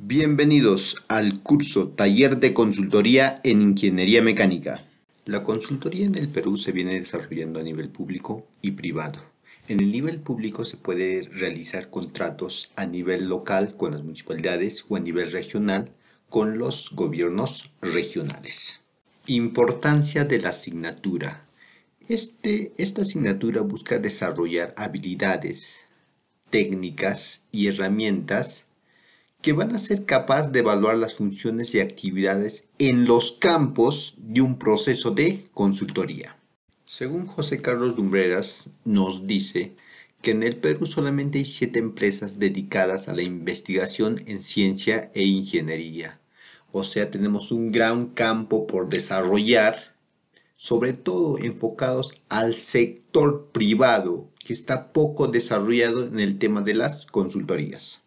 Bienvenidos al curso Taller de Consultoría en Ingeniería Mecánica. La consultoría en el Perú se viene desarrollando a nivel público y privado. En el nivel público se puede realizar contratos a nivel local con las municipalidades o a nivel regional con los gobiernos regionales. Importancia de la asignatura. Este, esta asignatura busca desarrollar habilidades, técnicas y herramientas que van a ser capaces de evaluar las funciones y actividades en los campos de un proceso de consultoría. Según José Carlos Lumbreras, nos dice que en el Perú solamente hay siete empresas dedicadas a la investigación en ciencia e ingeniería. O sea, tenemos un gran campo por desarrollar, sobre todo enfocados al sector privado, que está poco desarrollado en el tema de las consultorías.